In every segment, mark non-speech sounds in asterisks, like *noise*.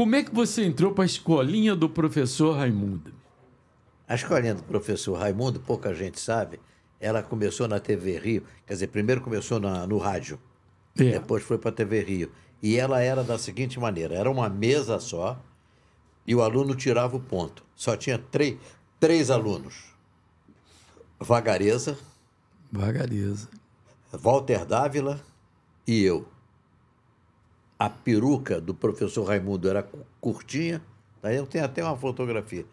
Como é que você entrou para a escolinha do professor Raimundo? A escolinha do professor Raimundo, pouca gente sabe, ela começou na TV Rio, quer dizer, primeiro começou na, no rádio, é. depois foi para a TV Rio. E ela era da seguinte maneira: era uma mesa só e o aluno tirava o ponto. Só tinha três, três alunos: Vagareza, Vagareza, Walter Dávila e eu a peruca do professor Raimundo era curtinha, daí tá? eu tenho até uma fotografia.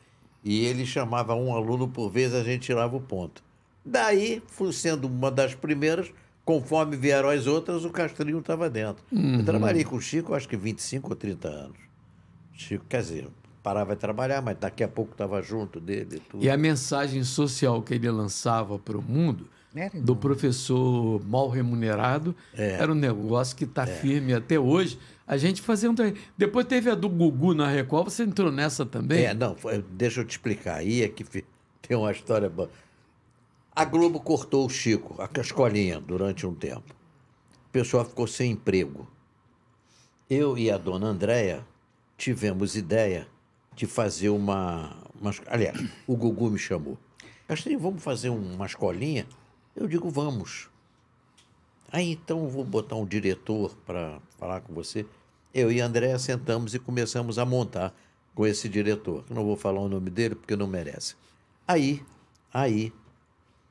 E ele chamava um aluno por vez, a gente tirava o ponto. Daí, sendo uma das primeiras, conforme vieram as outras, o Castrinho estava dentro. Uhum. Eu trabalhei com o Chico, acho que 25 ou 30 anos. Chico, quer dizer, parava de trabalhar, mas daqui a pouco estava junto dele. Tudo. E a mensagem social que ele lançava para o mundo do né? professor mal remunerado. É. Era um negócio que está é. firme até hoje. A gente fazia um. Depois teve a do Gugu na Record, você entrou nessa também? É, não, foi... deixa eu te explicar. Aí é que *laughs* tem uma história boa. A Globo cortou o Chico, a escolinha, durante um tempo. O pessoal ficou sem emprego. Eu e a dona Andréia tivemos ideia de fazer uma. uma aliás, o Gugu me chamou. Castrinho, vamos fazer uma escolinha eu digo, vamos. Aí então eu vou botar um diretor para falar com você. Eu e André sentamos e começamos a montar com esse diretor. Não vou falar o nome dele porque não merece. Aí, aí,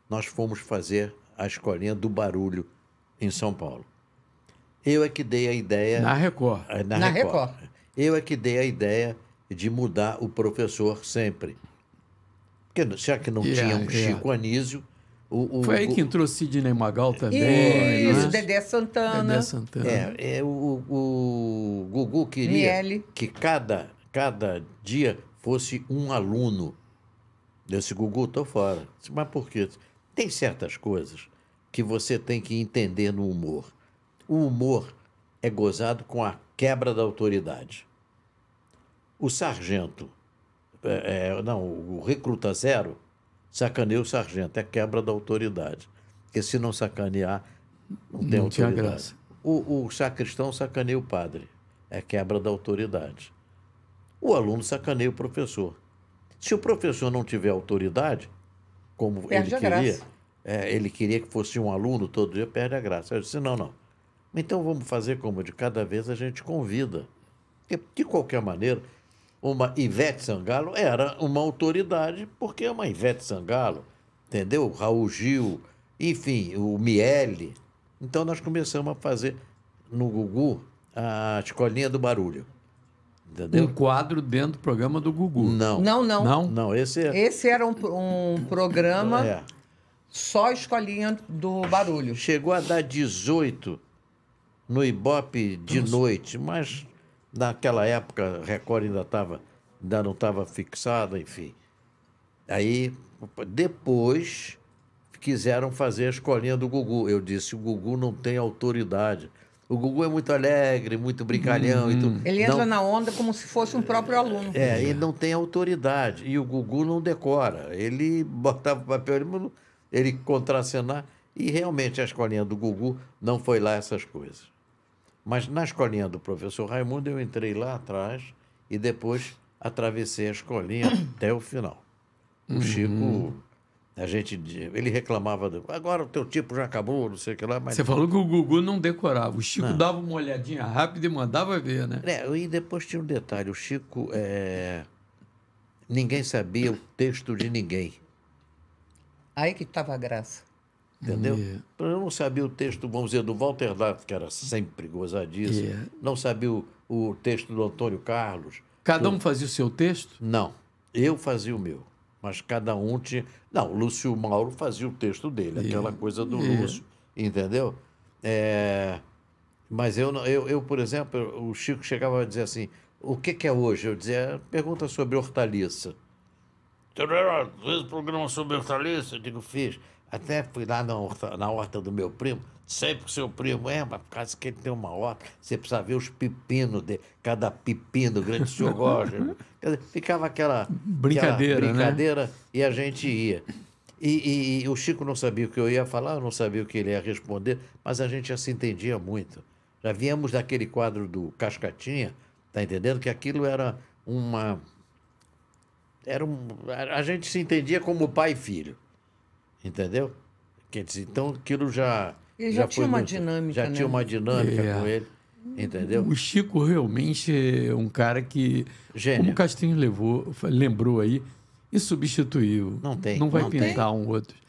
nós fomos fazer a escolinha do barulho em São Paulo. Eu é que dei a ideia. Na Record. É, na, na Record. Record. Eu é que dei a ideia de mudar o professor sempre. Porque, já é que não yeah, tinha um yeah. Chico Anísio, o, o, Foi aí que entrou Sidney Magal também. Isso, né? Dedé Santana. Dedé Santana. É, é o, o Gugu queria Miele. que cada, cada dia fosse um aluno. Desse Gugu, tô fora. Mas por quê? Tem certas coisas que você tem que entender no humor. O humor é gozado com a quebra da autoridade. O sargento, é, é não, o recruta zero, Sacaneia o sargento, é quebra da autoridade. Porque se não sacanear, não tem não autoridade. Graça. O, o sacristão sacaneia o padre, é quebra da autoridade. O aluno sacaneia o professor. Se o professor não tiver autoridade, como perde ele queria, é, ele queria que fosse um aluno todo dia, perde a graça. Eu disse, não, não. Então vamos fazer como de cada vez a gente convida. de qualquer maneira, uma Ivete Sangalo era uma autoridade, porque é uma Ivete Sangalo, entendeu? Raul Gil, enfim, o Miele. Então nós começamos a fazer no Gugu a Escolinha do Barulho. Entendeu? Um quadro dentro do programa do Gugu. Não. Não, não. Não, não esse é... Esse era um, um programa é. só Escolinha do Barulho. Chegou a dar 18 no Ibope de Nossa. Então, noite, mas Naquela época, Record ainda, ainda não estava fixada, enfim. Aí, depois, quiseram fazer a escolinha do Gugu. Eu disse, o Gugu não tem autoridade. O Gugu é muito alegre, muito brincalhão. Hum. Ele entra na onda como se fosse um próprio aluno. É, ele não tem autoridade. E o Gugu não decora. Ele *laughs* botava papel, ele, ele contracenar. E realmente a escolinha do Gugu não foi lá essas coisas. Mas na escolinha do professor Raimundo, eu entrei lá atrás e depois atravessei a escolinha *coughs* até o final. O uhum. Chico, a gente, ele reclamava, do, agora o teu tipo já acabou, não sei o que lá. Mas... Você falou que o Gugu não decorava, o Chico não. dava uma olhadinha rápida e mandava ver, né? É, e depois tinha um detalhe, o Chico, é... ninguém sabia o texto de ninguém. Aí que estava a graça. Entendeu? Yeah. É. Eu não sabia o texto, vamos dizer, do Walter Lato, que era sempre gozadíssimo. Yeah. É. Não sabia o, o, texto do Antônio Carlos. Cada do... um fazia o seu texto? Não. Eu fazia o meu. Mas cada um tinha. Não, o Lúcio Mauro fazia o texto dele, yeah. É. aquela coisa do Lúcio. Entendeu? É... Mas eu, eu, eu, por exemplo, o Chico chegava a dizer assim: o que, que é hoje? Eu dizia: pergunta sobre hortaliça. Esse programa sobre hortaliça? Eu digo: fiz. Até fui lá na horta, na horta do meu primo, sempre que seu primo é, mas por causa que ele tem uma horta, você precisa ver os pepinos de cada pepino, grande senhor *laughs* gosta. ficava aquela brincadeira, aquela brincadeira né? e a gente ia. E, e, e, o Chico não sabia o que eu ia falar, não sabia o que ele ia responder, mas a gente já se entendia muito. Já viemos daquele quadro do Cascatinha, tá entendendo? Que aquilo era uma. Era um... A gente se entendia como pai e filho. Entendeu? Quer dizer, então aquilo já. Ele já, já tinha uma muito, dinâmica. Já né? tinha uma dinâmica é. com ele. Entendeu? O Chico realmente é um cara que. Gênio. Como o Castinho levou, lembrou aí, e substituiu Não tem. Não vai não pintar tem. um outro.